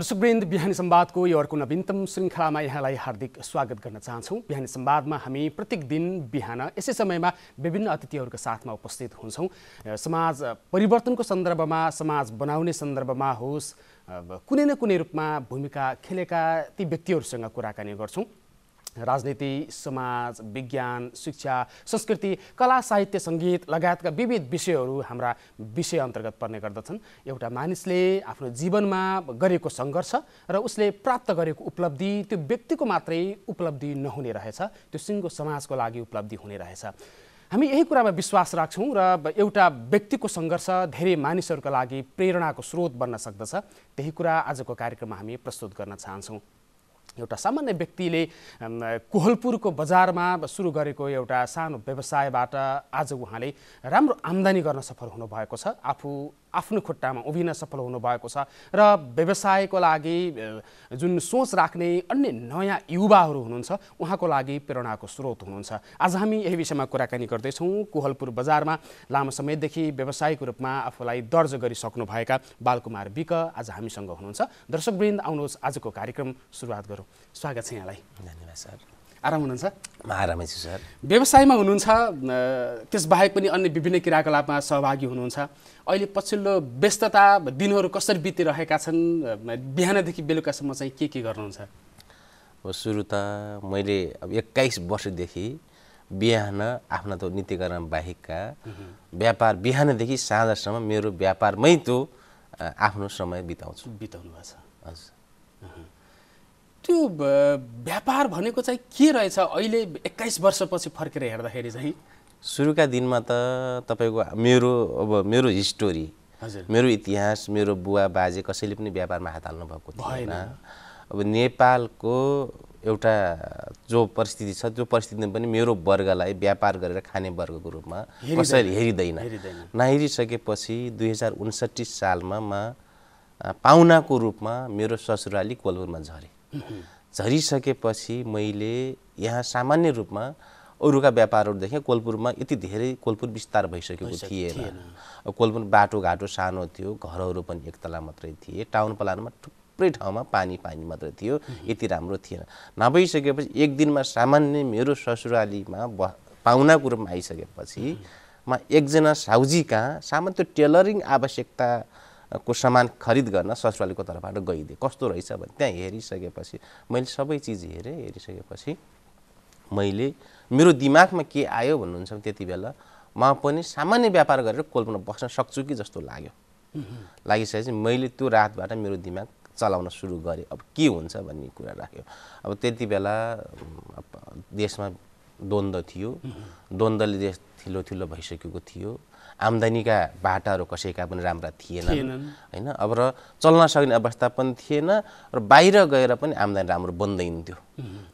दर्शकवृन्द बिहानी सम्वादको यो अर्को नवीनतम श्रृङ्खलामा यहाँलाई हार्दिक स्वागत गर्न चाहन्छौँ बिहानी सम्वादमा हामी प्रत्येक दिन बिहान यसै समयमा विभिन्न अतिथिहरूको साथमा उपस्थित हुन्छौँ समाज परिवर्तनको सन्दर्भमा समाज बनाउने सन्दर्भमा होस् कुनै न कुनै रूपमा भूमिका खेलेका ती व्यक्तिहरूसँग कुराकानी गर्छौँ राजनीति समाज विज्ञान शिक्षा संस्कृति कला साहित्य सङ्गीत लगायतका विविध विषयहरू हाम्रा विषय अन्तर्गत पर्ने गर्दछन् एउटा मानिसले आफ्नो जीवनमा गरेको सङ्घर्ष र उसले प्राप्त गरेको उपलब्धि त्यो व्यक्तिको मात्रै उपलब्धि नहुने रहेछ त्यो सिङ्गो समाजको लागि उपलब्धि हुने रहेछ हामी यही कुरामा विश्वास राख्छौँ र एउटा व्यक्तिको सङ्घर्ष धेरै मानिसहरूका लागि प्रेरणाको स्रोत बन्न सक्दछ त्यही कुरा आजको कार्यक्रममा हामी प्रस्तुत गर्न चाहन्छौँ एउटा सामान्य व्यक्तिले कोहलपुरको बजारमा सुरु गरेको एउटा सानो व्यवसायबाट आज उहाँले राम्रो आम्दानी गर्न सफल हुनुभएको छ आफू आफ्नो खुट्टामा उभिन सफल हुनुभएको छ र व्यवसायको लागि जुन सोच राख्ने अन्य नयाँ युवाहरू हुनुहुन्छ उहाँको लागि प्रेरणाको स्रोत हुनुहुन्छ आज हामी यही विषयमा कुराकानी गर्दैछौँ कोहलपुर बजारमा लामो समयदेखि व्यवसायको रूपमा आफूलाई दर्ज गरिसक्नुभएका बालकुमार विक आज हामीसँग हुनुहुन्छ दर्शकवृन्द आउनुहोस् आजको कार्यक्रम सुरुवात गरौँ स्वागत छ यहाँलाई धन्यवाद सर आराम हुनुहुन्छ म आरामै छु सर व्यवसायमा हुनुहुन्छ त्यसबाहेक पनि अन्य विभिन्न क्रियाकलापमा सहभागी हुनुहुन्छ अहिले पछिल्लो व्यस्तता दिनहरू कसरी बितिरहेका छन् बिहानदेखि बेलुकासम्म चाहिँ के के गर्नुहुन्छ सुरु त मैले अब एक्काइस वर्षदेखि बिहान आफ्ना त नीतिकरण बाहेकका व्यापार बिहानदेखि साँझसम्म मेरो व्यापारमै त्यो आफ्नो समय बिताउँछु बिताउनु भएको छ हजुर त्यो व्यापार भनेको चाहिँ के रहेछ अहिले एक्काइस वर्षपछि फर्केर हेर्दाखेरि चाहिँ सुरुका दिनमा त तपाईँको मेरो अब मेरो हिस्टोरी हजुर मेरो इतिहास मेरो बुवा बाजे कसैले पनि व्यापारमा हात हाल्नु भएको थिएन अब नेपालको एउटा जो परिस्थिति छ त्यो परिस्थितिमा पनि मेरो वर्गलाई व्यापार गरेर खाने वर्गको रूपमा कसैले हेरिँदैन नहेरिसकेपछि दुई हजार उन्सट्ठी सालमा म पाहुनाको रूपमा मेरो ससुराली कोलबुरमा झरेँ झरिसकेपछि मैले यहाँ सामान्य रूपमा अरूका व्यापारहरू देखेँ कोलपुरमा यति धेरै कोलपुर विस्तार भइसकेको थिएन कोलपुर बाटोघाटो सानो थियो घरहरू पनि एकतला मात्रै थिए टाउन प्लानमा थुप्रै ठाउँमा पानी पानी मात्रै थियो यति राम्रो थिएन नभइसकेपछि एक दिनमा सामान्य मेरो ससुरालीमा ब पाहुनाको रूपमा आइसकेपछि म एकजना साउजी कहाँ सामान्य त्यो टेलरिङ आवश्यकता को सामान खरिद गर्न ससुरालीको तर्फबाट गइदिएँ कस्तो रहेछ भने त्यहाँ हेरिसकेपछि मैले सबै चिज हेरेँ हेरिसकेपछि मैले मेरो दिमागमा के आयो भन्नुहुन्छ त्यति बेला म पनि सामान्य व्यापार गरेर कोलमा बस्न सक्छु कि जस्तो लाग्यो लागिसकेपछि मैले त्यो रातबाट मेरो दिमाग चलाउन सुरु गरेँ अब के हुन्छ भन्ने कुरा राख्यो अब त्यति बेला देशमा द्वन्द थियो द्वन्द्वले देश थिलो थिलो भइसकेको थियो आम्दानीका बाटाहरू कसैका पनि राम्रा थिएन होइन अब र चल्न सक्ने अवस्था पनि थिएन र बाहिर गएर पनि आम्दानी राम्रो बन्दैन थियो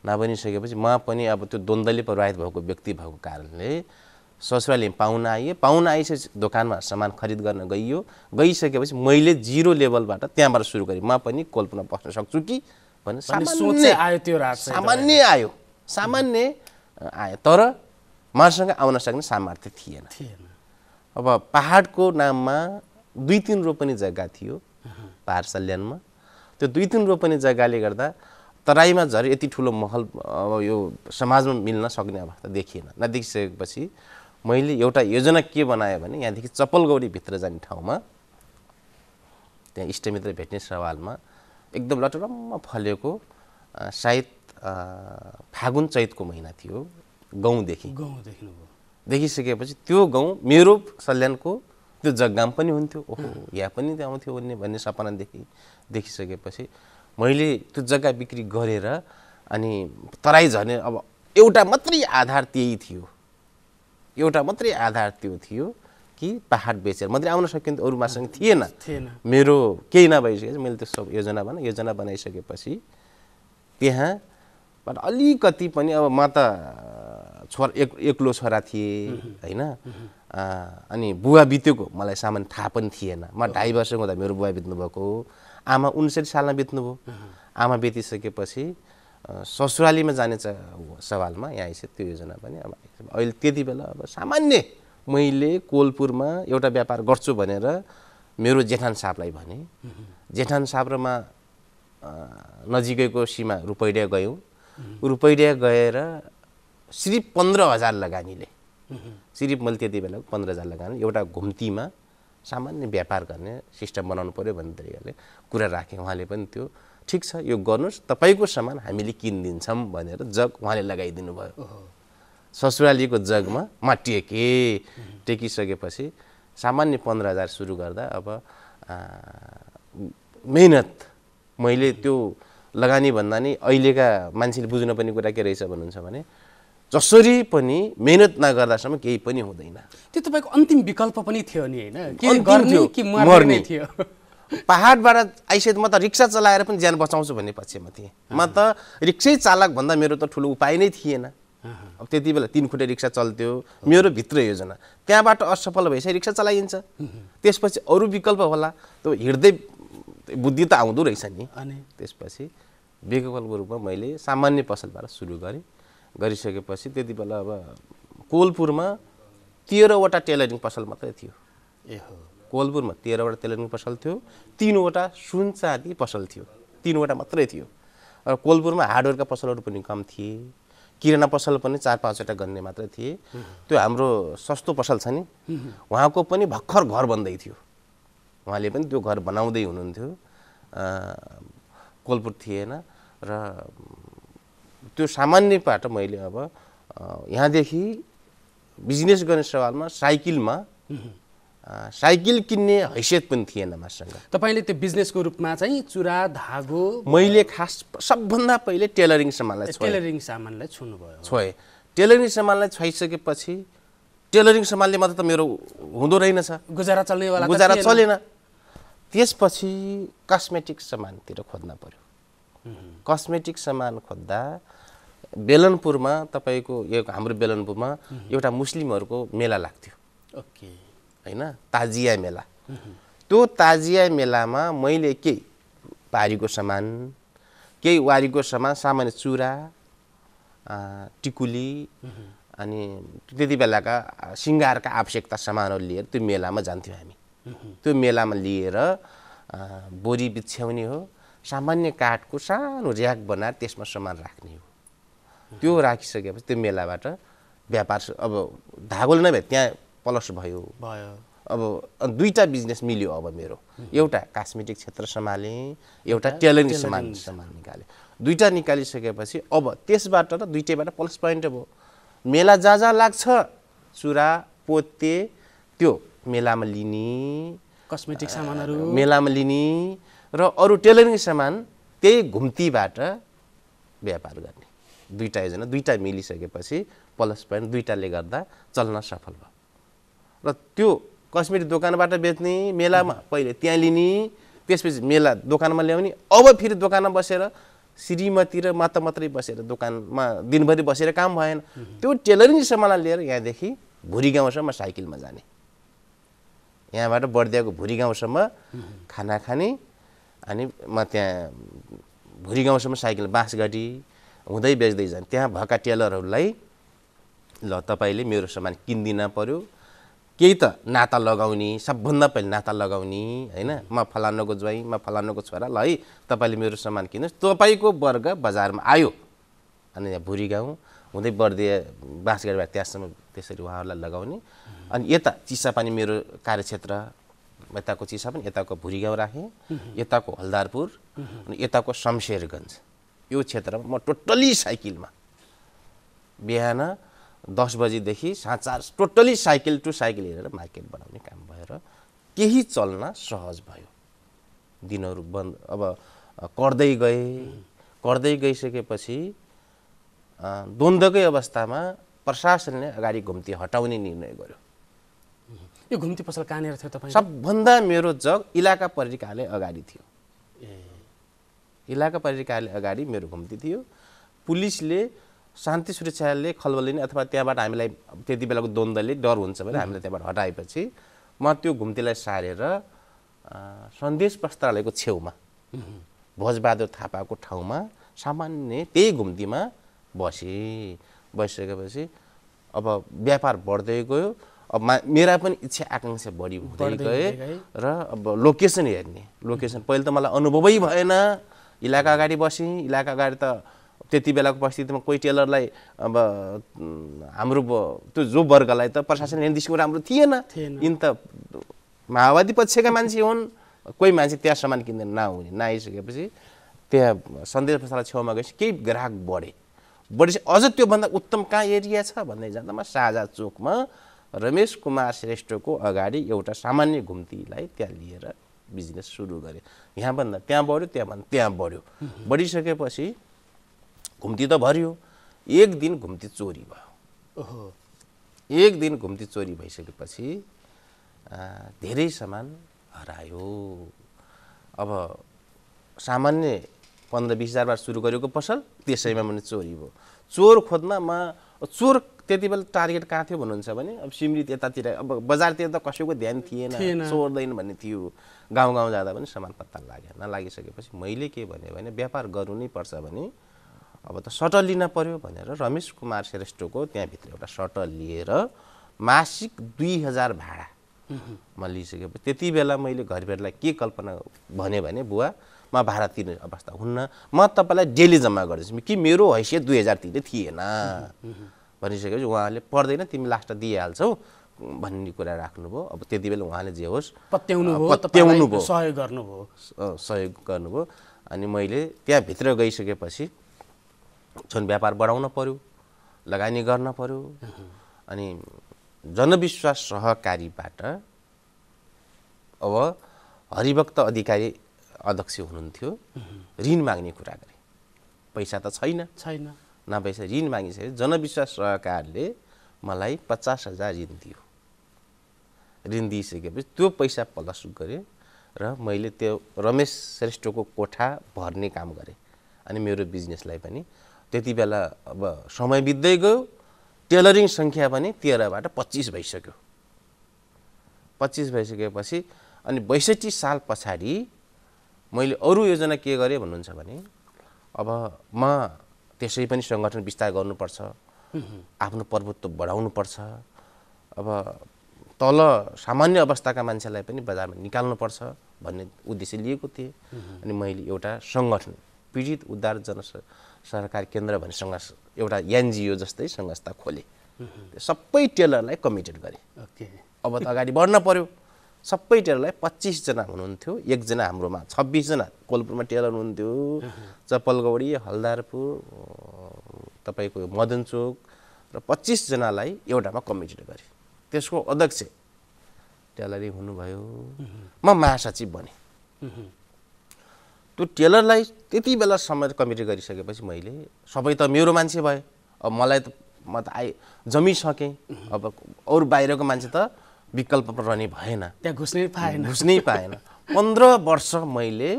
नबनिसकेपछि म पनि अब त्यो द्वन्द्वले प्रभावित भएको व्यक्ति भएको कारणले ससुराली पाहुना आए पाहुना आइसकेपछि दोकानमा सामान खरिद गर्न गइयो गइसकेपछि मैले जिरो लेभलबाट त्यहाँबाट सुरु गरेँ म पनि कल्पना बस्न सक्छु कि भने सामान्य आयो त्यो सामान्य आयो सामान्य आए तर मार्गसँग आउन सक्ने सामर्थ्य थिएन थिएन अब पाहाडको नाममा दुई तिन रोपनी जग्गा थियो पाहाड सल्यानमा त्यो दुई तिन रोपनी जग्गाले गर्दा तराईमा झरे यति ठुलो महल अब यो समाजमा मिल्न सक्ने अवस्था देखिएन नदेखिसकेपछि मैले एउटा योजना के बनाएँ भने यहाँदेखि भित्र जाने ठाउँमा त्यहाँ इष्टमित्र भेट्ने सवालमा एकदम लटरम्म फलेको सायद फागुन चैतको महिना थियो गहुँदेखि गहुँदेखि देखिसकेपछि त्यो गाउँ मेरो सल्यानको त्यो जग्गा पनि हुन्थ्यो ओहो यहाँ पनि त्यो आउँथ्यो भन्ने भन्ने सपनादेखि देखिसकेपछि मैले त्यो जग्गा बिक्री गरेर अनि तराई झर्ने अब एउटा मात्रै आधार त्यही थियो एउटा मात्रै आधार त्यो थियो कि पाहाड बेचेर मात्रै आउन सकिन्थ्यो अरू मासँग थिएन थिएन मेरो केही नभइसकेपछि मैले त्यो सब योजना बनाएँ योजना बनाइसकेपछि त्यहाँ बट अलिकति पनि अब म त छोरा एक एक्लो छोरा थिएँ होइन अनि बुवा बितेको मलाई सामान थाहा पनि थिएन म ढाई वर्षको हुँदा मेरो बुवा बित्नुभएको हो आमा उन्सठी सालमा बित्नुभयो आमा बितिसकेपछि ससुरालीमा जाने सवालमा यहाँ आइसक्यो त्यो योजना पनि अब अहिले त्यति बेला अब सामान्य मैले कोलपुरमा एउटा व्यापार गर्छु भनेर मेरो जेठान साहबलाई भने जेठान साहब र म नजिकैको सीमा रुपैडिया गयौँ रुपैया गएर सिर्फ पन्ध्र हजार लगानीले सिर्फ मैले त्यति बेला पन्ध्र हजार लगानी एउटा घुम्तीमा सामान्य व्यापार गर्ने सिस्टम बनाउनु पऱ्यो भन्ने तरिकाले कुरा राखेँ उहाँले पनि त्यो ठिक छ यो गर्नुहोस् तपाईँको सामान हामीले किनिदिन्छौँ भनेर जग उहाँले लगाइदिनु भयो ससुरालीको जगमा म टेकेँ टेकिसकेपछि सामान्य पन्ध्र हजार सुरु गर्दा अब मेहनत मैले त्यो लगानी भन्दा नि अहिलेका मान्छेले बुझ्नुपर्ने कुरा के रहेछ भन्नुहुन्छ भने जसरी पनि मेहनत नगर्दासम्म केही पनि हुँदैन त्यो तपाईँको अन्तिम विकल्प पनि थियो नि होइन पाहाडबाट आइसके म त रिक्सा चलाएर पनि ज्यान बचाउँछु भन्ने पक्षमा थिएँ म त रिक्सै चालक भन्दा मेरो त ठुलो उपाय नै थिएन अब त्यति बेला तिन खुट्टे रिक्सा चल्थ्यो मेरो भित्र योजना त्यहाँबाट असफल भएपछि रिक्सा चलाइन्छ त्यसपछि अरू विकल्प होला त्यो हिँड्दै बुद्धि त आउँदो रहेछ नि अनि त्यसपछि बेककलको रूपमा मैले सामान्य पसलबाट सुरु गरेँ गरिसकेपछि त्यति बेला अब कोलपुरमा तेह्रवटा टेलरिङ पसल मात्रै थियो ए हो कोलपुरमा तेह्रवटा टेलरिङ पसल थियो तिनवटा सुन चाँदी पसल थियो तिनवटा मात्रै थियो र कोलपुरमा हार्डवेयरका पसलहरू पनि कम थिए किराना पसल पनि चार पाँचवटा गर्ने मात्रै थिए त्यो हाम्रो सस्तो पसल छ नि उहाँको पनि भर्खर घर बन्दै थियो उहाँले पनि त्यो घर बनाउँदै हुनुहुन्थ्यो कोलपुर थिएन र त्यो सामान्यबाट मैले अब यहाँदेखि बिजनेस गर्ने सवालमा साइकलमा साइकल किन्ने हैसियत पनि थिएन मसँग तपाईँले त्यो बिजनेसको रूपमा चाहिँ चुरा धागो मैले खास सबभन्दा पहिले टेलरिङ सामानलाई टेलरिङ सामानलाई छुनुभयो छोएँ टेलरिङ सामानलाई छोइसकेपछि टेलरिङ सामानले मात्र त मेरो हुँदो रहेनछ गुजारा चल्ने गुजारा चलेन त्यसपछि कस्मेटिक सामानतिर खोज्न पऱ्यो कस्मेटिक सामान खोज्दा बेलनपुरमा तपाईँको यो हाम्रो बेलनपुरमा एउटा मुस्लिमहरूको मेला लाग्थ्यो ओके होइन ताजिया मेला त्यो ताजिया मेलामा मैले केही पारीको सामान केही वारीको सामान सामान्य चुरा टिकुली अनि त्यति बेलाका सिङ्गारका आवश्यकता सामानहरू लिएर त्यो मेलामा जान्थ्यौँ हामी त्यो मेलामा लिएर बोरी बिछ्याउने हो सामान्य काठको सानो ऱ्याक बनाएर त्यसमा सामान राख्ने हो त्यो राखिसकेपछि त्यो मेलाबाट व्यापार अब धागोले नभए त्यहाँ प्लस भयो भयो अब दुईवटा बिजनेस मिल्यो अब मेरो एउटा कास्मेटिक क्षेत्र सम्हालेँ एउटा टेलरिङ सामान सामान निकालेँ दुईवटा निकालिसकेपछि अब त्यसबाट त दुइटैबाट प्लस पोइन्ट भयो मेला जहाँ जहाँ लाग्छ चुरा पोते त्यो मेलामा लिने कस्मेटिक सामानहरू मेलामा लिने र अरू टेलरिङ सामान त्यही घुम्तीबाट व्यापार गर्ने दुईवटा योजना दुईवटा मिलिसकेपछि प्लस पोइन्ट दुईवटाले गर्दा चल्न सफल भयो र त्यो कस्मेटिक दोकानबाट बेच्ने मेलामा पहिले त्यहाँ लिने त्यसपछि मेला दोकानमा ल्याउने अब फेरि दोकानमा बसेर श्रीमती र मात्र मात्रै बसेर दोकानमा दिनभरि बसेर काम भएन त्यो टेलरिङ सामान लिएर यहाँदेखि भुरी गाउँसम्म साइकलमा जाने यहाँबाट बर्दियाको भुरी गाउँसम्म खाना खाने अनि म त्यहाँ भुरी गाउँसम्म साइकल बाँसगढी हुँदै बेच्दै जाने त्यहाँ भएका टेलरहरूलाई ल तपाईँले मेरो सामान किनिदिन पऱ्यो केही त नाता लगाउने सबभन्दा पहिले नाता लगाउने होइन म फलानुको ज्वाइँ म फलानुको छोरा ल है तपाईँले मेरो सामान किन्नुहोस् तपाईँको वर्ग बजारमा आयो अनि यहाँ भुरी गाउँ हुँदै बर्दिए बाँसगढी भए त्यहाँसम्म त्यसरी उहाँहरूलाई लगाउने अनि यता चिसापानी मेरो कार्यक्षेत्र यताको चिसा पनि यताको भुरीगाउँ राखेँ यताको हलदारपुर अनि यताको शमशेरगञ्ज यो क्षेत्रमा म टोटल्ली साइकलमा बिहान दस बजीदेखि साँझ चार टोटल्ली साइकल टु साइकल हेरेर मार्केट बनाउने काम भएर केही चल्न सहज भयो दिनहरू बन्द अब कर्दै गए कर्दै गइसकेपछि द्वन्द्वकै अवस्थामा प्रशासनले अगाडि घुम्ती हटाउने निर्णय गर्यो यो घुम्ती पसल कहाँनिर थियो तपाईँ सबभन्दा मेरो जग इलाका परिकाले अगाडि थियो ए इलाका परिकाले अगाडि मेरो घुम्ती थियो पुलिसले शान्ति सुरक्षाले खलबलिने अथवा त्यहाँबाट हामीलाई त्यति बेलाको द्वन्द्वले डर हुन्छ भने हामीलाई त्यहाँबाट हटाएपछि म त्यो घुम्तीलाई सारेर सन्देश पुस्तकालयको छेउमा भोजबहादुर थापाको ठाउँमा सामान्य त्यही घुम्तीमा बसेँ बसिसकेपछि अब व्यापार बढ्दै गयो अब मा मेरा पनि इच्छा आकाङ्क्षा बढी हुँदै गए र अब लोकेसन हेर्ने लोकेसन पहिले त मलाई अनुभवै भएन इलाका अगाडि बसेँ इलाका अगाडि त त्यति बेलाको परिस्थितिमा कोही टेलरलाई अब हाम्रो त्यो जो वर्गलाई त प्रशासन निर्देशको राम्रो थिएन यिन त माओवादी पक्षका मान्छे हुन् कोही मान्छे त्यहाँ सामान किन्दैन नहुने नआइसकेपछि त्यहाँ सन्देश प्रसाद छेउमा गएपछि केही ग्राहक बढे बढी अझ त्योभन्दा उत्तम कहाँ एरिया छ भन्दै जाँदामा साझा चोकमा रमेश कुमार श्रेष्ठको अगाडि एउटा सामान्य घुम्तीलाई त्यहाँ लिएर बिजनेस सुरु गरेँ यहाँभन्दा त्यहाँ बढ्यो त्यहाँभन्दा त्यहाँ बढ्यो बढिसकेपछि घुम्ती त भरियो एक दिन घुम्ती चोरी भयो ओहो एक दिन घुम्ती चोरी भइसकेपछि धेरै सामान हरायो अब सामान्य पन्ध्र बिस हजारबाट सुरु गरेको पसल त्यसैमा भने चोरी भयो चोर खोज्नमा चोर त्यति बेला टार्गेट कहाँ थियो भन्नुहुन्छ भने अब सिमरी यतातिर अब बजारतिर त कसैको ध्यान थिएन चोर्दैन भन्ने थियो गाउँ गाउँ जाँदा पनि सामान पत्ता लाग्यो नलागिसकेपछि मैले के भने भने व्यापार गर्नु नै पर्छ भने अब त सटल लिन पर्यो भनेर रमेश कुमार श्रेष्ठको त्यहाँभित्र एउटा सटल लिएर मासिक दुई हजार भाडा म लिइसकेपछि त्यति बेला मैले घरबेरलाई के कल्पना भने बुवा भाडा तिर्ने अवस्था हुन्न म तपाईँलाई डेली जम्मा गर्दैछु कि मेरो हैसियत दुई हजार तिनले थिएन भनिसकेपछि उहाँले पर्दैन तिमी लास्ट दिइहाल्छौ भन्ने कुरा राख्नुभयो अब त्यति बेला उहाँले जे होस् पत्याउनु पत्याउनु भयो सहयोग गर्नुभयो सहयोग गर्नुभयो अनि मैले त्यहाँभित्र गइसकेपछि छोन व्यापार बढाउन पर्यो लगानी गर्न पऱ्यो अनि जनविश्वास सहकारीबाट अब हरिभक्त अधिकारी अध्यक्ष हुनुहुन्थ्यो ऋण माग्ने कुरा गरे पैसा त छैन छैन न पैसा ऋण मागिसकेपछि जनविश्वास सहकारले मलाई पचास हजार ऋण दियो ऋण दिइसकेपछि त्यो पैसा प्लस गरेँ र मैले त्यो रमेश श्रेष्ठको कोठा भर्ने काम गरेँ अनि मेरो बिजनेसलाई पनि त्यति बेला अब समय बित्दै गयो टेलरिङ सङ्ख्या पनि तेह्रबाट पच्चिस भइसक्यो पच्चिस भइसकेपछि अनि बैसठी साल पछाडि मैले अरू योजना के गरेँ भन्नुहुन्छ भने अब म त्यसै पनि सङ्गठन विस्तार गर्नुपर्छ आफ्नो प्रभुत्व बढाउनुपर्छ अब तल सामान्य अवस्थाका मान्छेलाई पनि बजारमा निकाल्नुपर्छ भन्ने उद्देश्य लिएको थिएँ अनि मैले एउटा सङ्गठन पीडित उद्धार जन सरकार केन्द्र भन्ने सङ्घ एउटा एनजिओ जस्तै संस्था खोलेँ सबै टेलरलाई कमिटेड गरेँ अब त अगाडि बढ्न पर्यो सबै टेलरलाई पच्चिसजना हुनुहुन्थ्यो एकजना हाम्रोमा छब्बिसजना कोलपुरमा टेलर हुनुहुन्थ्यो चप्पलगौडी हलदारपुर तपाईँको मदनचोक र पच्चिसजनालाई एउटामा कमिटेड गरेँ त्यसको अध्यक्ष टेलरी हुनुभयो म महासचिव बने त्यो टेलरलाई त्यति समय कमिटी गरिसकेपछि मैले सबै त मेरो मान्छे भए अब मलाई त म त आइ जमिसकेँ अब अरू बाहिरको मान्छे त विकल्प रहने भएन त्यहाँ घुस्नै पाएन घुस्नै पाएन पन्ध्र वर्ष मैले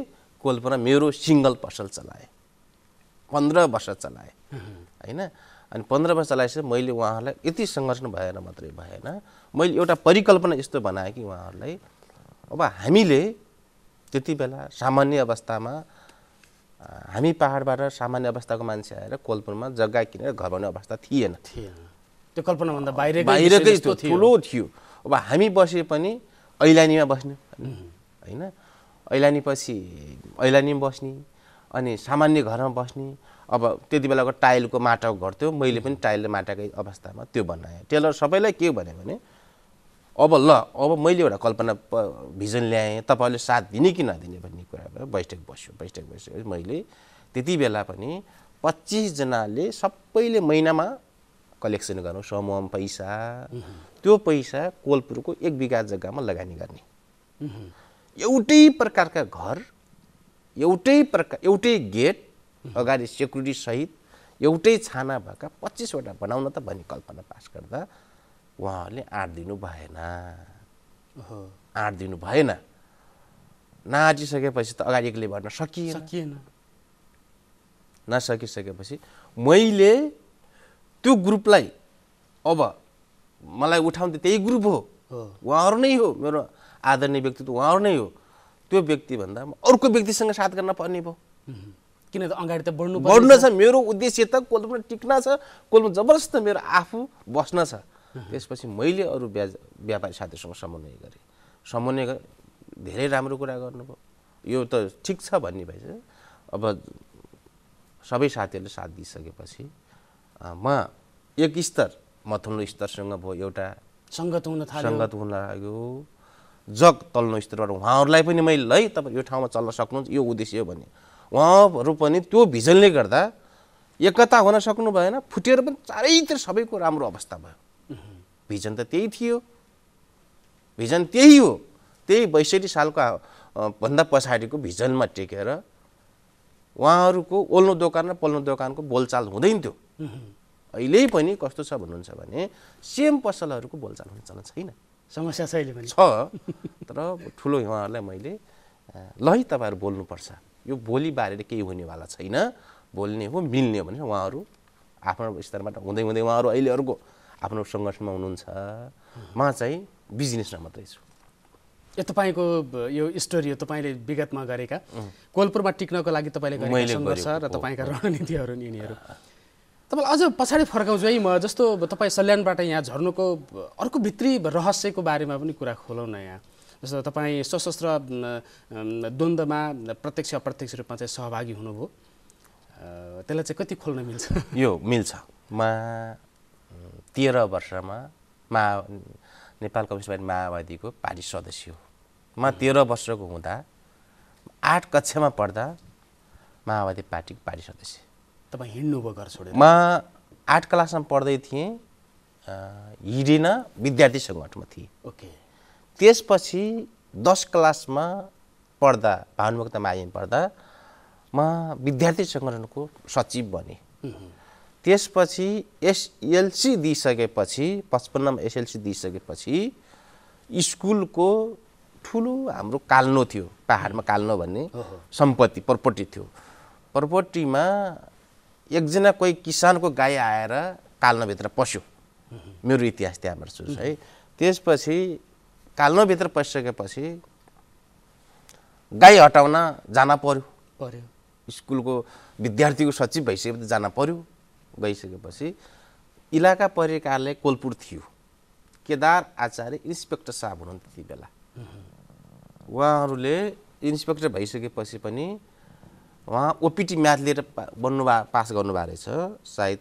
कोल्पना मेरो सिङ्गल पसल चलाएँ पन्ध्र वर्ष चलाएँ होइन अनि पन्ध्र वर्ष चलाएपछि मैले उहाँहरूलाई यति सङ्घर्ष भएर मात्रै भएन मैले एउटा परिकल्पना यस्तो बनाएँ कि उहाँहरूलाई अब हामीले त्यति बेला सामान्य अवस्थामा हामी पाहाडबाट सामान्य अवस्थाको मान्छे आएर कोलपुरमा जग्गा किनेर घर बनाउने अवस्था थिएन थिएन त्यो कल्पनाभन्दा बाहिर बाहिरकै ठुलो थियो अब हामी बसे पनि ऐलानीमा बस्ने होइन ऐलानी पछि ऐलानीमा बस्ने अनि सामान्य घरमा बस्ने अब त्यति बेलाको टाइलको माटाको घर थियो मैले पनि टाइल माटाकै अवस्थामा त्यो बनाएँ टेलर सबैलाई के भन्यो भने अब ल अब मैले एउटा कल्पना भिजन ल्याएँ तपाईँहरूले साथ दिने कि नदिने भन्ने कुरामा बैठक बस्यो बैठक बसेपछि मैले त्यति बेला पनि पच्चिसजनाले सबैले महिनामा कलेक्सन गरौँ समूहमा पैसा त्यो पैसा कोलपुरको एक बिघा जग्गामा लगानी गर्ने एउटै प्रकारका घर एउटै प्रकार एउटै गेट अगाडि सेक्युरिटी सहित एउटै छाना भएका पच्चिसवटा बनाउन त भन्ने कल्पना पास गर्दा उहाँहरूले आँट दिनु भएन आँट दिनु भएन नआँटिसकेपछि त अगाडि एक्लै भन्न सकिएन सकिएन नसकिसकेपछि मैले त्यो ग्रुपलाई अब मलाई त त्यही ग्रुप हो उहाँहरू नै हो मेरो आदरणीय व्यक्तित्व उहाँहरू नै हो त्यो व्यक्तिभन्दा अर्को व्यक्तिसँग साथ गर्न पर्ने भयो किन त अगाडि त बढ्नु बढ्न छ मेरो उद्देश्य त कोलमा टिक्न छ कोलमा जबरजस्त मेरो आफू बस्न छ त्यसपछि मैले अरू ब्याज व्यापारी साथीहरूसँग समन्वय गरेँ समन्वय धेरै राम्रो कुरा गर्नुभयो यो त ठिक छ भन्ने भएछ अब सबै साथीहरूले साथ दिइसकेपछि म एक स्तर मथल्लो स्तरसँग भयो एउटा सङ्गत हुन थाल्यो सङ्गत हुन लाग्यो जग तल्लो स्तरबाट उहाँहरूलाई पनि मैले है तपाईँ यो ठाउँमा चल्न सक्नुहुन्छ यो उद्देश्य हो भने उहाँहरू पनि त्यो भिजनले गर्दा एकता हुन सक्नु भएन फुटेर पनि चारैतिर सबैको राम्रो अवस्था भयो भिजन त त्यही थियो भिजन त्यही हो त्यही बैसठी सालको भन्दा पछाडिको भिजनमा टेकेर उहाँहरूको ओल्लो दोकान र पल्नु दोकानको बोलचाल हुँदैन थियो अहिले पनि कस्तो छ भन्नुहुन्छ भने सेम पसलहरूको बोलचाल हुने चलन छैन समस्या छ अहिले पनि छ तर ठुलो उहाँहरूलाई मैले लै तपाईँहरू बोल्नुपर्छ यो बोली बारेर केही हुनेवाला छैन बोल्ने हो मिल्ने हो भने उहाँहरू आफ्नो स्तरबाट हुँदै हुँदै उहाँहरू अहिले अर्को आफ्नो सङ्घर्षमा हुनुहुन्छ म चाहिँ बिजनेसमा मात्रै छु यो तपाईँको यो स्टोरी हो तपाईँले विगतमा गरेका कोलपुरमा टिक्नको लागि तपाईँले गरेका सङ्घर्ष र तपाईँका रणनीतिहरू यिनीहरू तपाईँलाई अझ पछाडि फर्काउँछु है म जस्तो तपाईँ सल्यानबाट यहाँ झर्नुको अर्को भित्री रहस्यको बारेमा पनि कुरा खोलौँ न यहाँ जस्तो तपाईँ सशस्त्र द्वन्द्वमा प्रत्यक्ष अप्रत्यक्ष रूपमा चाहिँ सहभागी हुनुभयो त्यसलाई चाहिँ कति खोल्न मिल्छ यो मिल्छ म तेह्र वर्षमा मा नेपाल कम्युनिस्ट पार्टी माओवादीको पार्टी सदस्य हो म तेह्र वर्षको हुँदा आठ कक्षामा पढ्दा माओवादी पार्टीको पार्टी सदस्य तपाईँ हिँड्नुभयो घर छोडेर म आठ क्लासमा पढ्दै थिएँ हिँडिन विद्यार्थी सङ्गठनमा थिएँ ओके त्यसपछि दस क्लासमा पढ्दा भानुभक्त मायम पढ्दा म विद्यार्थी सङ्गठनको सचिव बने त्यसपछि एसएलसी दिइसकेपछि पचपन्नमा एसएलसी दिइसकेपछि स्कुलको ठुलो हाम्रो काल्नो थियो पाहाडमा काल्नो भन्ने सम्पत्ति प्रपर्टी थियो प्रपर्टीमा एकजना कोही किसानको गाई आएर काल्नभित्र पस्यो मेरो इतिहास त्यहाँबाट छु है त्यसपछि कालोभित्र पसिसकेपछि गाई हटाउन जान पर्यो पर्यो स्कुलको विद्यार्थीको सचिव भइसकेपछि जान पर्यो गइसकेपछि इलाका परिकारले कोलपुर थियो केदार आचार्य इन्सपेक्टर साहब हुनुहुन्थ्यो त्यति बेला उहाँहरूले इन्सपेक्टर भइसकेपछि पनि उहाँ ओपिटी म्याथ लिएर बन्नु भए पास गर्नुभएको रहेछ सायद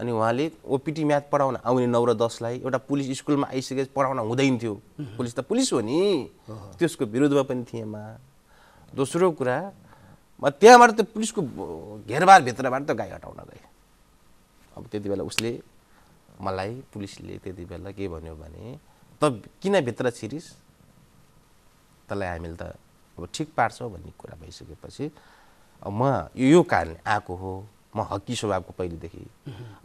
अनि उहाँले ओपिटी म्याथ पढाउन आउने नौ र दसलाई एउटा पुलिस स्कुलमा आइसकेपछि पढाउन हुँदैन थियो पुलिस त पुलिस हो नि त्यसको विरुद्धमा पनि थिएँ म दोस्रो कुरा म त्यहाँबाट त पुलिसको घेरबार भित्रबाट त गाई हटाउन गएँ अब त्यति बेला उसले मलाई पुलिसले त्यति बेला के भन्यो भने त किन भित्र छिरिस तँलाई हामीले त अब ठिक पार्छौँ भन्ने कुरा भइसकेपछि म यो कारण आएको हो म हकी स्वभावको पहिलेदेखि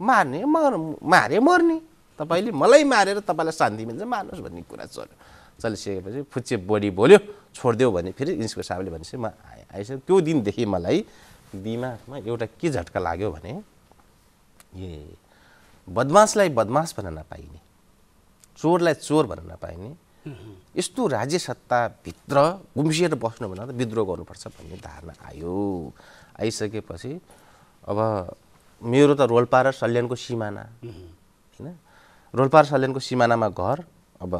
मार्ने मर मारे मर्ने तपाईँले मलाई मारेर तपाईँलाई शान्ति मिल्छ मार्नुहोस् भन्ने कुरा चल्यो चलिसकेपछि फुच्चे बडी बोल्यो छोडिदेऊ भने फेरि इन्सपेक्टर साहबले भनेपछि म आएँ आइसक्यो त्यो दिनदेखि मलाई दिमागमा एउटा के झट्का लाग्यो भने ए बदमासलाई बदमास भन्न नपाइने चोरलाई चोर भन्न नपाइने यस्तो राज्य सत्ताभित्र गुम्सिएर बस्नुभन्दा त विद्रोह गर्नुपर्छ भन्ने धारणा आयो आइसकेपछि अब मेरो त रोल्पा र सल्यानको सिमाना होइन रोल्पा र सल्यानको सिमानामा घर अब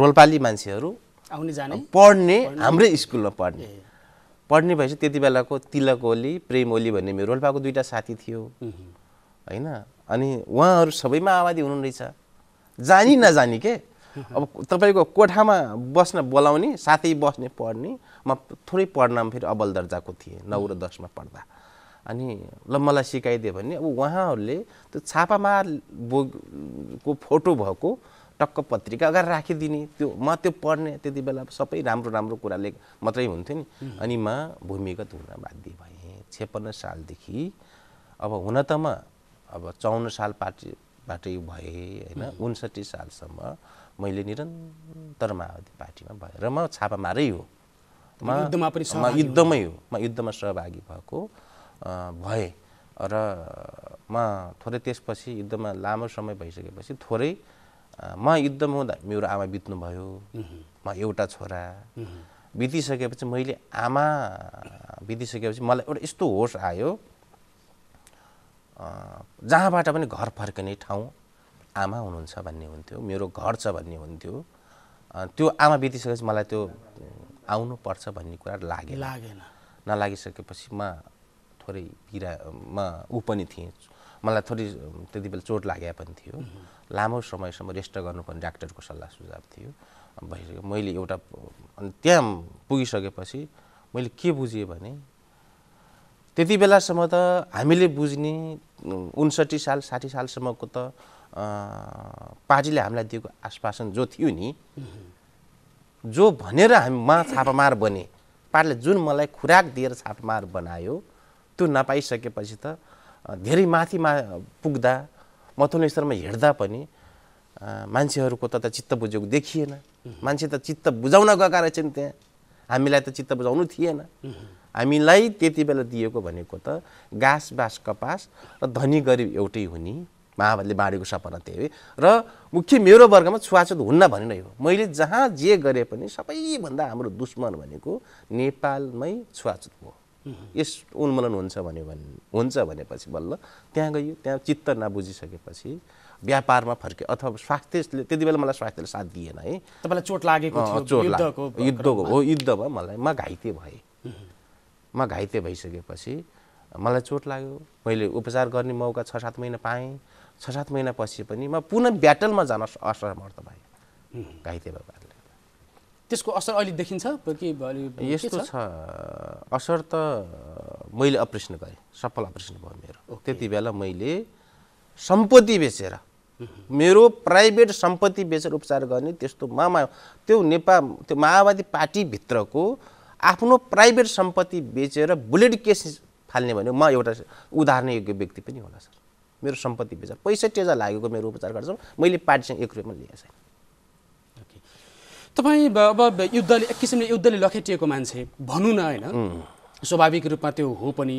रोल्पाली मान्छेहरू आउने जाने पढ्ने हाम्रै स्कुलमा पढ्ने पढ्ने भएपछि त्यति बेलाको तिलक ओली प्रेम ओली भन्ने मेरो रोल्पाको दुइटा साथी थियो होइन अनि उहाँहरू सबैमा आवादी हुनु रहेछ जानी नजानी के अब तपाईँको कोठामा बस्न बोलाउने साथै बस्ने पढ्ने म थोरै पढ्नमा फेरि अब्बल दर्जाको थिएँ नौ र दसमा पढ्दा अनि ल मलाई सिकाइदियो भने अब उहाँहरूले त्यो छापामार बोको फोटो भएको टक्क पत्रिका अगाडि राखिदिने त्यो म त्यो पढ्ने त्यति बेला सबै राम्रो राम्रो कुराले मात्रै हुन्थ्यो नि अनि म भूमिगत हुन बाध्य भएँ छेपन्न सालदेखि अब हुन त म अब चौन्न साल पार्टीबाटै भएँ होइन उन्सठी सालसम्म मैले निरन्तर माओवादी पार्टीमा भएँ र म छापामारै हो म पनि म युद्धमै हो म युद्धमा सहभागी भएको भएँ र म थोरै त्यसपछि युद्धमा लामो समय भइसकेपछि थोरै म युद्धमा हुँदा मेरो आमा बित्नुभयो म एउटा छोरा बितिसकेपछि मैले आमा बितिसकेपछि मलाई एउटा यस्तो होस आयो जहाँबाट पनि घर फर्किने ठाउँ आमा हुनुहुन्छ भन्ने हुन्थ्यो मेरो घर छ भन्ने हुन्थ्यो त्यो आमा बितिसकेपछि मलाई त्यो आउनुपर्छ भन्ने कुरा लागे लागेन नलागिसकेपछि म थोरै म ऊ पनि थिएँ मलाई थोरै त्यति बेला चोट लागे पनि थियो लामो समयसम्म रेस्ट गर्नुपर्ने डाक्टरको सल्लाह सुझाव थियो भइसक्यो मैले एउटा अनि त्यहाँ पुगिसकेपछि मैले के बुझेँ भने त्यति बेलासम्म त हामीले बुझ्ने उन्सठी साल साठी सालसम्मको त पार्टीले हामीलाई दिएको आश्वासन जो थियो नि जो भनेर हामी म छापामार बने पार्टीले जुन मलाई खुराक दिएर छापामार बनायो त्यो नपाइसकेपछि त धेरै माथिमा पुग्दा महत्त्वपूर्ण स्तरमा हिँड्दा पनि मान्छेहरूको त चित्त बुझेको देखिएन मान्छे त चित्त बुझाउन गएका रहेछन् त्यहाँ हामीलाई त चित्त बुझाउनु थिएन हामीलाई त्यति बेला दिएको भनेको त गास बास कपास र धनी गरिब एउटै हुने माओवादीले बाँडेको सपना त्यही है र मुख्य मेरो वर्गमा छुवाछुत हुन्न भने नै हो मैले जहाँ जे गरे पनि सबैभन्दा हाम्रो दुश्मन भनेको नेपालमै छुवाछुत हो यस उन्मूलन हुन्छ भन्यो भने हुन्छ भनेपछि बल्ल त्यहाँ गयो त्यहाँ चित्त नबुझिसकेपछि व्यापारमा फर्के अथवा स्वास्थ्यले त्यति बेला मलाई स्वास्थ्यले साथ दिएन है तपाईँलाई चोट लागेको चोट लागेको युद्धको हो युद्ध भयो मलाई म घाइते भएँ म घाइते भइसकेपछि मलाई चोट लाग्यो मैले उपचार गर्ने मौका छ सात महिना पाएँ छ सात महिनापछि पनि म पुनः ब्याटलमा जान असमर्थ भएँ घाइते बाबाले त्यसको असर अहिले देखिन्छ यस्तो छ असर त मैले अपरेसन गरेँ सफल अपरेसन भयो मेरो त्यति बेला मैले सम्पत्ति बेचेर मेरो प्राइभेट सम्पत्ति बेचेर उपचार गर्ने त्यस्तो मामा त्यो नेपाल त्यो माओवादी पार्टीभित्रको आफ्नो प्राइभेट सम्पत्ति बेचेर बुलेट केस फाल्ने भने म एउटा उदाहरणयोग्य व्यक्ति पनि होला सर मेरो सम्पत्ति बेच पैँसठी हजार लागेको मेरो उपचार गर्छ मैले पार्टीसँग एक रुपियाँमा लिएको छैन तपाईँ अब युद्धले एक किसिमले युद्धले लखेटिएको मान्छे भनौँ न होइन स्वाभाविक रूपमा त्यो हो पनि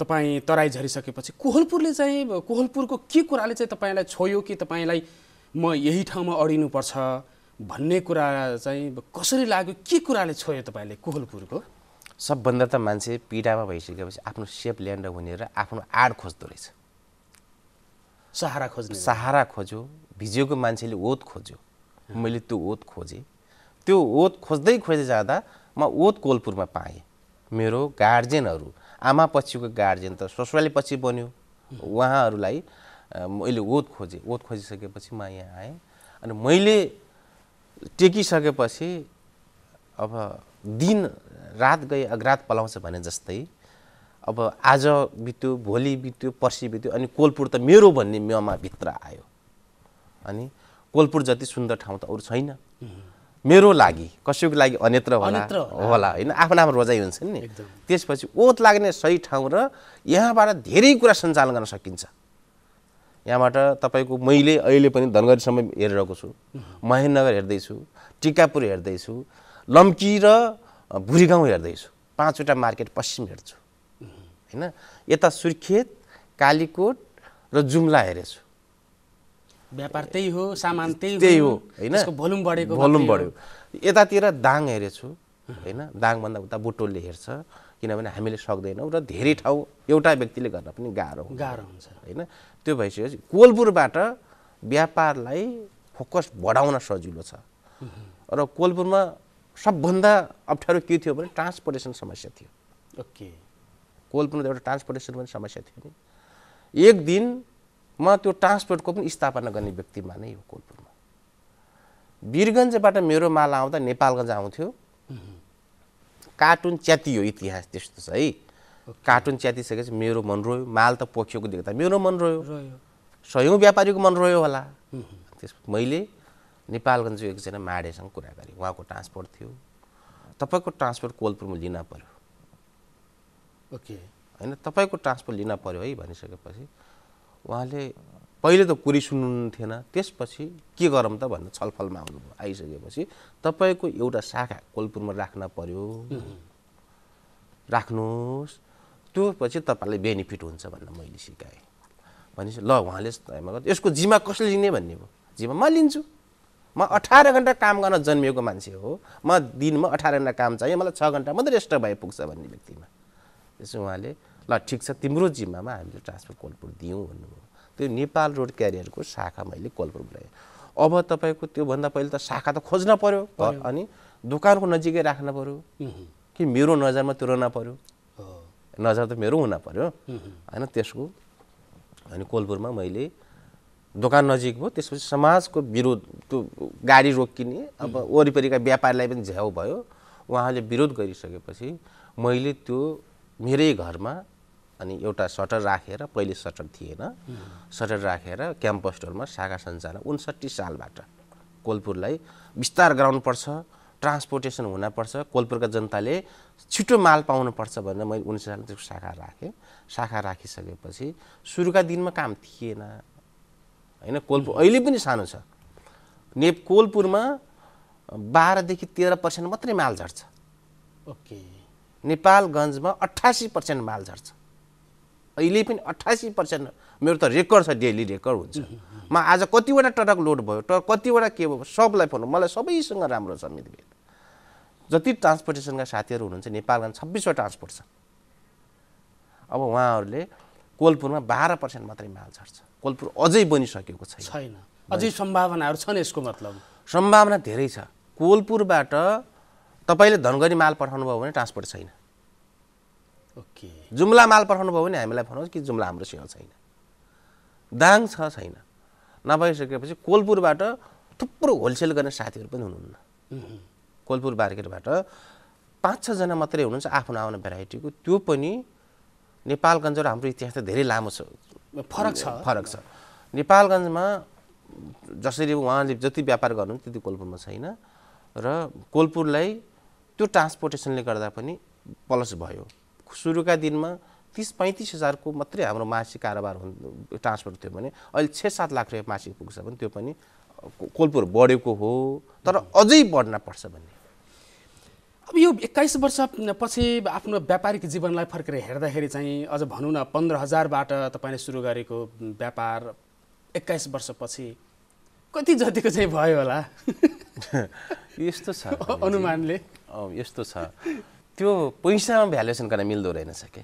तपाईँ तराई झरिसकेपछि कोहलपुरले चाहिँ कोहलपुरको के कुराले चाहिँ तपाईँलाई छोयो कि तपाईँलाई म यही ठाउँमा अडिनुपर्छ भन्ने कुरा चाहिँ कसरी लाग्यो के कुराले छोयो तपाईँले कोहलपुरको सबभन्दा त मान्छे पीडामा भइसकेपछि आफ्नो सेप ल्यान्ड हुने र आफ्नो आड खोज्दो रहेछ सहारा खोज्ने सहारा खोज्यो भिजेको मान्छेले ओत खोज्यो मैले त्यो ओत खोजेँ त्यो ओत खोज्दै खोज्दै जाँदा म ओत कोलपुरमा पाएँ मेरो गार्जेनहरू आमा पछिको गार्जेन त ससुराली पछि बन्यो उहाँहरूलाई मैले ओत खोजेँ ओत खोजिसकेपछि म यहाँ आएँ अनि मैले टेकिसकेपछि अब दिन रात गए अग्रात पलाउँछ भने जस्तै अब आज बित्यो भोलि बित्यो पर्सि बित्यो अनि कोलपुर त मेरो भन्ने ममा भित्र आयो अनि कोलपुर जति सुन्दर ठाउँ त अरू छैन मेरो लागि कसैको लागि अन्यत्र होला होला होइन आफ्नो आफ्नो रोजाइ हुन्छ नि त्यसपछि ओत लाग्ने सही ठाउँ र यहाँबाट धेरै कुरा सञ्चालन गर्न सकिन्छ यहाँबाट तपाईँको मैले अहिले पनि धनगढीसम्म हेरिरहेको छु महेन्द्रनगर हेर्दैछु टिकापुर हेर्दैछु लम्की र भुरीगाउँ हेर्दैछु पाँचवटा मार्केट पश्चिम हेर्छु होइन यता सुर्खेत कालीकोट र जुम्ला हेरेछु व्यापार त्यही हो सामान त्यही त्यही हो होइन भोल्युम बढेको भोल्युम बढ्यो यतातिर दाङ हेरेछु होइन दाङभन्दा उता बोटोलले हेर्छ किनभने हामीले सक्दैनौँ र धेरै ठाउँ एउटा व्यक्तिले गर्न पनि गाह्रो गाह्रो हुन्छ होइन त्यो भइसकेपछि कोलपुरबाट व्यापारलाई फोकस बढाउन सजिलो छ र कोलपुरमा सबभन्दा अप्ठ्यारो के थियो भने ट्रान्सपोर्टेसन समस्या थियो ओके पनि एउटा ट्रान्सपोर्टेसन पनि समस्या थियो नि एक म त्यो ट्रान्सपोर्टको पनि स्थापना गर्ने व्यक्तिमा नै हो कोलपुरमा वीरगन्जबाट मेरो माल आउँदा नेपालगञ्ज आउँथ्यो कार्टुन च्यातियो इतिहास त्यस्तो छ है कार्टुन च्यातिसकेपछि मेरो मन रोयो माल त पोखिएको देख्दा मेरो मन रोयो सयौँ व्यापारीको मन रोयो होला त्यस मैले नेपालगञ्जको एकजना माडेसँग कुरा गरेँ उहाँको ट्रान्सपोर्ट थियो तपाईँको ट्रान्सपोर्ट कोलपुरमा लिन पऱ्यो ओके होइन तपाईँको ट्रान्सफर लिन पऱ्यो है भनिसकेपछि उहाँले पहिले त कुरी सुन्नु थिएन त्यसपछि के गरौँ त भन्ने छलफलमा आउनुभयो आइसकेपछि तपाईँको एउटा शाखा कोलपुरमा राख्न पर्यो राख्नुहोस् त्यो पछि तपाईँलाई बेनिफिट हुन्छ भन्न मैले सिकाएँ भनेपछि ल उहाँले यसको जिम्मा कसले लिने भन्ने भयो जिम्मा म लिन्छु म अठार घन्टा काम गर्न जन्मिएको मान्छे हो म दिनमा अठार घन्टा काम चाहियो मलाई छ घन्टा मात्रै रेस्ट भए पुग्छ भन्ने व्यक्तिमा त्यसो उहाँले ल ठिक छ तिम्रो जिम्मामा हामीले ट्रान्सफर कोलपुर दियौँ भन्नुभयो त्यो नेपाल रोड क्यारियरको शाखा मैले कोलपुर बोलाएँ अब तपाईँको त्योभन्दा पहिले त शाखा त खोज्न पऱ्यो अनि दोकानको नजिकै राख्न पऱ्यो कि मेरो नजरमा त्यो रहन पऱ्यो नजर त मेरो हुन पऱ्यो होइन त्यसको अनि कोलपुरमा मैले दोकान नजिक भयो त्यसपछि समाजको विरोध त्यो गाडी रोकिने अब वरिपरिका व्यापारीलाई पनि झ्याउ भयो उहाँले विरोध गरिसकेपछि मैले त्यो मेरै घरमा अनि एउटा सटर राखेर पहिले सटर थिएन सटर राखेर क्याम्पस टोलमा शाखा सञ्चालन उन्सट्ठी सालबाट कोलपुरलाई विस्तार गराउनुपर्छ ट्रान्सपोर्टेसन हुनपर्छ कोलपुरका जनताले छिटो माल पाउनुपर्छ भनेर मैले उन्नाइस सालमा त्यसको शाखा राखेँ शाखा राखिसकेपछि सुरुका दिनमा काम थिएन होइन कोलपुर अहिले पनि सानो छ ने कोलपुरमा बाह्रदेखि तेह्र पर्सेन्ट मात्रै माल झर्छ ओके नेपालगञ्जमा अठासी पर्सेन्ट माल झर्छ अहिले पनि अठासी पर्सेन्ट मेरो त रेकर्ड छ डेली रेकर्ड हुन्छ म आज कतिवटा ट्रक लोड भयो ट्रक कतिवटा के भयो सबलाई फोन मलाई सबैसँग राम्रो छ मेरो जति ट्रान्सपोर्टेसनका साथीहरू हुनुहुन्छ नेपालगञ्ज छब्बिसवटा ट्रान्सपोर्ट छ अब उहाँहरूले कोलपुरमा बाह्र पर्सेन्ट मात्रै माल झर्छ कोलपुर अझै बनिसकेको छैन छैन अझै सम्भावनाहरू छन् यसको मतलब सम्भावना धेरै छ कोलपुरबाट तपाईँले धनगढी माल पठाउनु भयो भने ट्रान्सपोर्ट छैन ओके जुम्ला माल पठाउनु भयो भने हामीलाई भन्नुहोस् कि जुम्ला हाम्रो सेवा छैन दाङ छ छैन नभइसकेपछि कोलपुरबाट थुप्रो होलसेल गर्ने साथीहरू पनि हुनुहुन्न कोलपुर मार्केटबाट पाँच छजना मात्रै हुनुहुन्छ आफ्नो आउने भेराइटीको त्यो पनि नेपालगञ्ज र हाम्रो इतिहास त धेरै लामो छ फरक छ फरक छ नेपालगञ्जमा जसरी उहाँले जति व्यापार गर्नु त्यति कोलपुरमा छैन र कोलपुरलाई त्यो ट्रान्सपोर्टेसनले गर्दा पनि प्लस भयो सुरुका दिनमा तिस पैँतिस हजारको मात्रै हाम्रो मासिक कारोबार हुन् ट्रान्सपोर्ट थियो भने अहिले छ सात लाख रुपियाँ मासिक पुग्छ भने त्यो पनि कोलपुर बढेको हो तर अझै बढ्न पर्छ भन्ने अब यो एक्काइस वर्ष पछि आफ्नो व्यापारिक जीवनलाई फर्केर हेर्दाखेरि चाहिँ अझ भनौँ न पन्ध्र हजारबाट तपाईँले सुरु गरेको व्यापार एक्काइस वर्षपछि कति जतिको चाहिँ भयो होला यस्तो छ अनुमानले यस्तो छ त्यो पैसामा भ्यालुएसन गर्न मिल्दो रहेनछ कि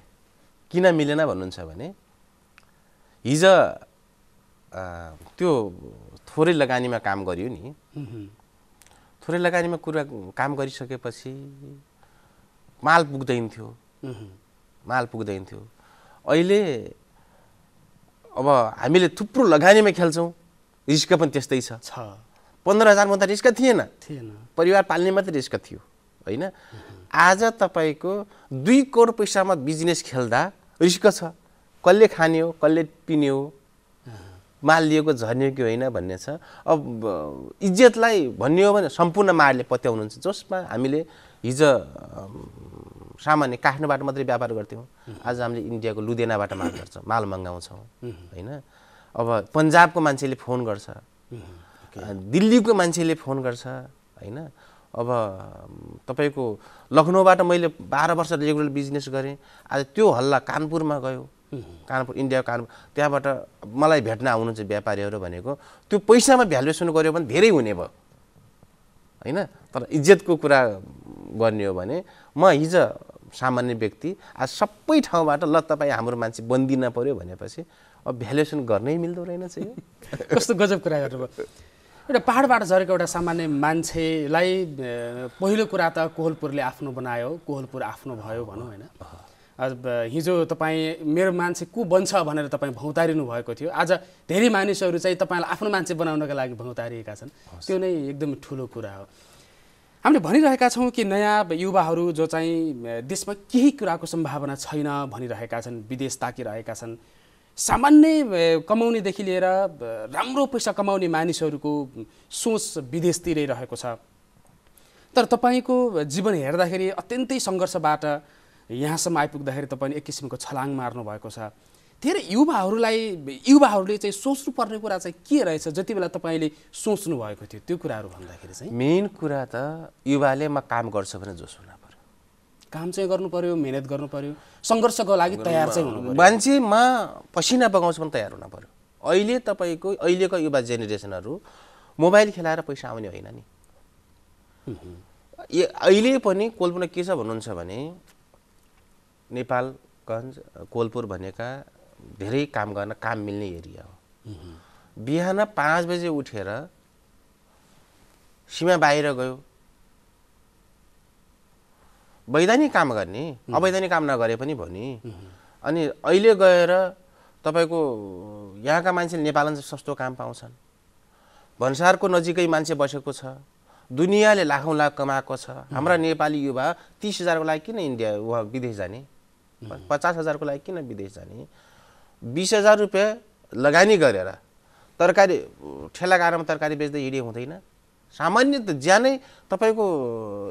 किन मिलेन भन्नुहुन्छ भने हिजो त्यो थोरै लगानीमा काम गरियो नि थोरै लगानीमा कुरा काम गरिसकेपछि माल पुग्दैन थियो माल पुग्दैन थियो अहिले अब हामीले थुप्रो लगानीमा खेल्छौँ रिस्क पनि त्यस्तै छ पन्ध्र त रिस्क थिएन थिएन परिवार पाल्ने मात्रै रिस्क थियो होइन आज तपाईँको दुई करोड पैसामा बिजनेस खेल्दा रिस्क छ कसले खाने हो कसले पिने हो माल लिएको झर्ने कि होइन भन्ने छ अब इज्जतलाई भन्ने हो भने सम्पूर्ण मारले पत्याउनुहुन्छ जसमा हामीले हिजो सामान्य काठमाडौँबाट मात्रै व्यापार गर्थ्यौँ आज हामीले इन्डियाको लुधियानाबाट माल गर्छौँ माल मगाउँछौँ होइन अब पन्जाबको मान्छेले फोन गर्छ दिल्लीको मान्छेले फोन गर्छ होइन अब तपाईँको लखनऊबाट मैले बाह्र वर्ष रेगुलर बिजनेस गरेँ आज त्यो हल्ला कानपुरमा गयो कानपुर इन्डिया कानपुर त्यहाँबाट मलाई भेट्न आउनुहुन्छ व्यापारीहरू भनेको त्यो पैसामा भ्यालुएसन गऱ्यो भने धेरै हुने भयो होइन तर इज्जतको कुरा गर्ने हो भने म हिज सामान्य व्यक्ति आज सबै ठाउँबाट ल तपाईँ हाम्रो मान्छे बन्दिन पऱ्यो भनेपछि अब भ्यालुएसन गर्नै मिल्दो रहेन चाहिँ कस्तो गजब कुरा गर्नुभयो एउटा पाहाडबाट झरेको एउटा सामान्य मान्छेलाई पहिलो कुरा त कोहलपुरले आफ्नो बनायो कोहलपुर आफ्नो भयो भनौँ होइन हिजो तपाईँ मेरो मान्छे को बन्छ भनेर तपाईँ भौतारिनु भएको थियो आज धेरै मानिसहरू चाहिँ तपाईँलाई आफ्नो मान्छे बनाउनका लागि भौतारिएका छन् त्यो नै एकदम ठुलो कुरा हो हामीले भनिरहेका छौँ कि नयाँ युवाहरू जो चाहिँ देशमा केही कुराको सम्भावना छैन भनिरहेका छन् विदेश ताकिरहेका छन् सामान्य कमाउनेदेखि लिएर राम्रो पैसा कमाउने मानिसहरूको सोच विदेशतिरै रहेको छ तर तपाईँको जीवन हेर्दाखेरि अत्यन्तै सङ्घर्षबाट यहाँसम्म आइपुग्दाखेरि तपाईँले एक किसिमको छलाङ मार्नु भएको छ धेरै युवाहरूलाई युवाहरूले चाहिँ सोच्नुपर्ने कुरा चाहिँ के रहेछ जति बेला तपाईँले सोच्नु भएको थियो त्यो कुराहरू भन्दाखेरि चाहिँ मेन कुरा त युवाले म काम गर्छु भने जोसुना काम चाहिँ गर्नु पर्यो मिहिनेत गर्नु पर्यो सङ्घर्षको लागि तयार चाहिँ हुनु मान्छेमा पसिना बगाउँछ पनि तयार हुनु पर्यो अहिले तपाईँको अहिलेको युवा जेनेरेसनहरू मोबाइल खेलाएर पैसा आउने होइन नि अहिले पनि कोलपुरमा के छ भन्नुहुन्छ भने नेपालगञ्ज कोलपुर भनेका धेरै काम गर्न काम मिल्ने एरिया हो बिहान पाँच बजे उठेर सीमा बाहिर गयो वैधानिक काम गर्ने अवैधानिक काम नगरे पनि भयो नि अनि अहिले गएर तपाईँको यहाँका मान्छेले नेपालमा सस्तो काम पाउँछन् भन्सारको नजिकै मान्छे बसेको छ दुनियाँले लाखौँ लाख कमाएको छ हाम्रा नेपाली युवा तिस हजारको लागि किन इन्डिया वहाँ विदेश जाने पचास हजारको लागि किन विदेश जाने बिस हजार रुपियाँ लगानी गरेर तरकारी ठेला गाह्रोमा तरकारी बेच्दै हिँडे हुँदैन सामान्य त ज्यानै तपाईँको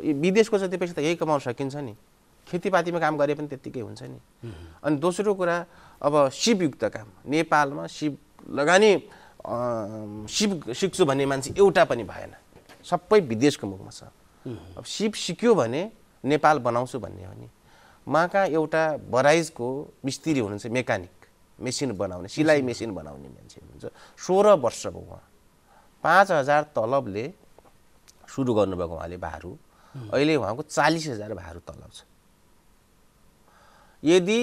विदेशको जति पैसा त यही कमाउन सकिन्छ नि खेतीपातीमा काम गरे पनि त्यत्तिकै हुन्छ नि अनि दोस्रो कुरा अब सिपयुक्त काम नेपालमा सिप लगानी सिप सिक्छु भन्ने मान्छे एउटा पनि भएन सबै विदेशको मुखमा छ अब सिप सिक्यो भने नेपाल बनाउँछु भन्ने हो नि कहाँ एउटा बराइजको मिस्त्री हुनुहुन्छ मेकानिक मेसिन बनाउने सिलाइ मेसिन बनाउने मान्छे हुनुहुन्छ सोह्र वर्षको उहाँ पाँच हजार तलबले सुरु गर्नुभएको उहाँले भारू अहिले उहाँको चालिस हजार भारू तलब छ यदि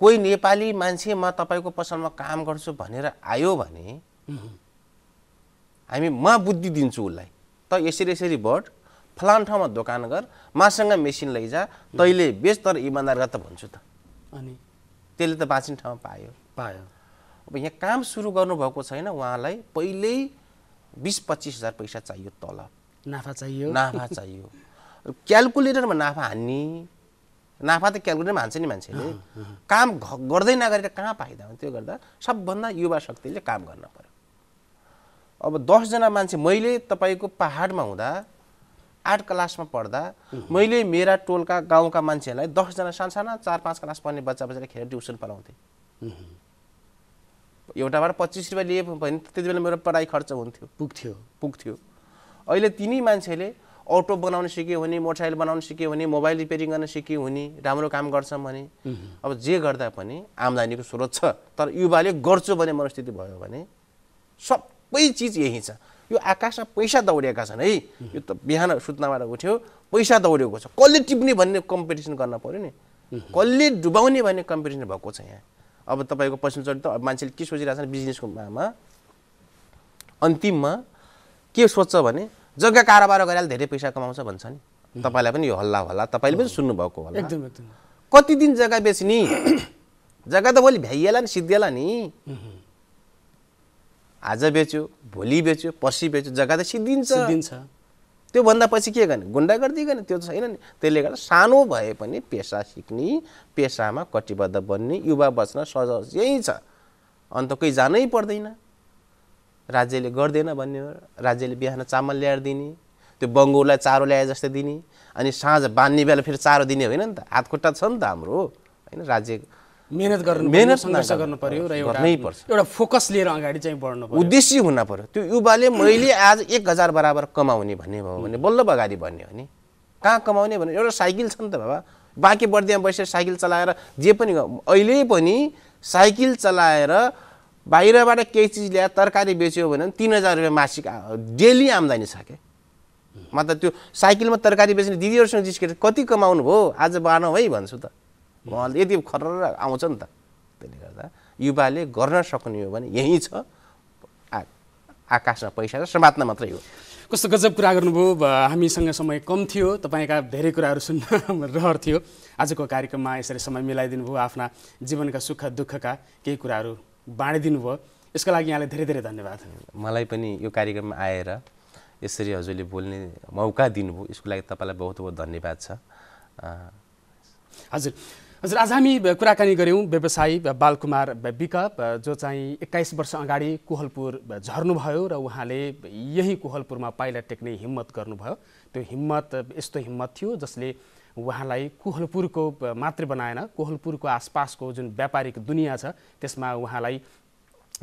कोही नेपाली मान्छे म तपाईँको पसलमा काम गर्छु भनेर आयो भने हामी म बुद्धि दिन्छु उसलाई त यसरी यसरी बढ फलान ठाउँमा दोकान गर मासँग मेसिन लैजा तैँले बेच तर इमान्दार गर त भन्छु त अनि त्यसले त बाँच्ने ठाउँमा पायो पायो अब यहाँ काम सुरु गर्नुभएको छैन उहाँलाई पहिल्यै बिस पच्चिस हजार पैसा चाहियो तलब नाफा चाहियो नाफा चाहियो क्यालकुलेटरमा नाफा हान्ने नाफा त क्यालकुलेटरमा हान्छ नि मान्छेले काम गर्दै नगरेर कहाँ फाइदा हुन्छ त्यो गर्दा सबभन्दा युवा शक्तिले काम गर्न पऱ्यो अब दसजना मान्छे मैले तपाईँको पाहाडमा हुँदा आठ क्लासमा पढ्दा मैले मेरा टोलका गाउँका मान्छेहरूलाई दसजना सानसाना चार पाँच क्लास पढ्ने बच्चा बच्चाले खेलेर ट्युसन पढाउँथेँ एउटाबाट पच्चिस रुपियाँ लिए भने त्यति बेला मेरो पढाइ खर्च हुन्थ्यो पुग्थ्यो पुग्थ्यो अहिले तिनै मान्छेले अटो बनाउन सिक्यो भने मोटरसाइकल बनाउन सिक्यो भने मोबाइल रिपेयरिङ गर्न सिक्यो भने राम्रो काम गर्छौँ भने अब जे गर्दा पनि आम्दानीको स्रोत छ तर युवाले गर्छु भन्ने मनस्थिति भयो भने सबै चिज यही छ यो आकाशमा पैसा दौडिएका छन् है यो त बिहान सुत्नाबाट उठ्यो पैसा दौडिएको छ कसले टिप्ने भन्ने कम्पिटिसन गर्न पऱ्यो नि कसले डुबाउने भन्ने कम्पिटिसन भएको छ यहाँ अब तपाईँको पश्चिमचोटि त मान्छेले के सोचिरहेको छ बिजनेसको मामा अन्तिममा के सोध्छ भने जग्गा कारोबार गरेर धेरै पैसा कमाउँछ भन्छ नि तपाईँलाई पनि यो हल्ला हल्ला तपाईँले पनि सुन्नुभएको होला एकदम कति दिन जग्गा बेच्ने जग्गा त भोलि भ्याइएला नि सिद्धिएला नि आज बेच्यो भोलि बेच्यो पर्सि बेच्यो जग्गा त सिद्धिन्छ सिद्धिन्छ त्योभन्दा पछि के गर्ने गुन्डागर्दी गर्ने त्यो त छैन नि त्यसले गर्दा सानो भए पनि पेसा सिक्ने पेसामा कटिबद्ध बन्ने युवा बच्न सज यही छ अन्त कोही जानै पर्दैन राज्यले गर्दैन भन्ने हो राज्यले बिहान चामल ल्याएर दिने त्यो बङ्गुरलाई चारो ल्याए जस्तै दिने अनि साँझ बाँध्ने बेला फेरि चारो दिने होइन नि त हात खुट्टा छ नि त हाम्रो होइन राज्य मेहनत गर्नु मेहनत सङ्घर्ष गर्नु पऱ्यो र एउटा पर्छ एउटा फोकस लिएर अगाडि चाहिँ बढ्नु पर्यो उद्देश्य हुन पऱ्यो त्यो युवाले मैले आज एक हजार बराबर कमाउने भन्ने भयो भने बल्ल अगाडि भन्ने हो नि कहाँ कमाउने भने एउटा साइकल छ नि त बाबा बाँकी बर्दियामा बसेर साइकल चलाएर जे पनि अहिले पनि साइकल चलाएर बाहिरबाट केही चिज ल्याएर तरकारी बेच्यो भने तिन हजार रुपियाँ मासिक डेली आम्दानी छ क्या म त त्यो साइकलमा तरकारी बेच्ने दिदीहरूसँग जिस्केर कति कमाउनु भयो आज बानौ है भन्छु त उहाँले यति खर आउँछ नि त त्यसले गर्दा युवाले गर्न सक्ने हो भने यहीँ छ आकाशमा पैसा र समात्न मात्रै हो कस्तो गजब कुरा गर्नुभयो हामीसँग समय कम थियो तपाईँका धेरै कुराहरू सुन्न रहर थियो आजको कार्यक्रममा यसरी समय मिलाइदिनु भयो आफ्ना जीवनका सुख दुःखका केही कुराहरू बाँडिदिनु भयो यसको लागि यहाँलाई धेरै धेरै धन्यवाद मलाई पनि यो कार्यक्रममा आएर यसरी हजुरले बोल्ने मौका दिनुभयो यसको लागि तपाईँलाई बहुत बहुत धन्यवाद छ हजुर हजुर आज हामी कुराकानी गऱ्यौँ व्यवसायी बालकुमार विक जो चाहिँ एक्काइस वर्ष अगाडि कोहलपुर झर्नुभयो र उहाँले यही कोहलपुरमा पाइला टेक्ने हिम्मत गर्नुभयो त्यो हिम्मत यस्तो हिम्मत थियो जसले उहाँलाई कोहलपुरको मात्रै बनाएन कोहलपुरको आसपासको जुन व्यापारिक दुनियाँ छ त्यसमा उहाँलाई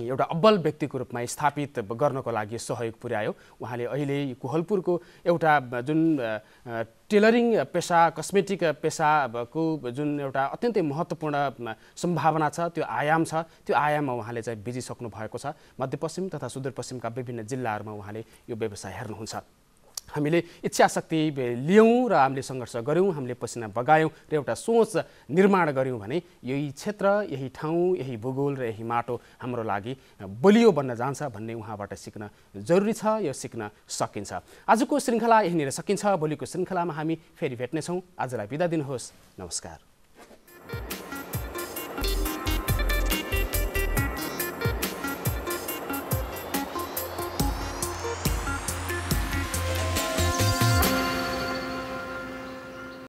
एउटा अब्बल व्यक्तिको रूपमा स्थापित गर्नको लागि सहयोग पुर्यायो उहाँले अहिले कोहलपुरको एउटा जुन टेलरिङ पेसा कस्मेटिक पेसाको जुन एउटा अत्यन्तै महत्त्वपूर्ण सम्भावना छ त्यो आयाम छ त्यो आयाममा उहाँले चाहिँ बिजिसक्नु भएको छ मध्यपश्चिम तथा सुदूरपश्चिमका विभिन्न जिल्लाहरूमा उहाँले यो व्यवसाय हेर्नुहुन्छ हामीले इच्छा शक्ति लियौँ र हामीले सङ्घर्ष गऱ्यौँ हामीले पसिना बगायौँ र एउटा सोच निर्माण गऱ्यौँ भने यही क्षेत्र यही ठाउँ यही भूगोल र यही माटो हाम्रो लागि बलियो बन्न जान्छ भन्ने उहाँबाट सिक्न जरुरी छ यो सिक्न सकिन्छ आजको श्रृङ्खला यहीँनिर सकिन्छ भोलिको श्रृङ्खलामा हामी फेरि भेट्नेछौँ आजलाई बिदा दिनुहोस् नमस्कार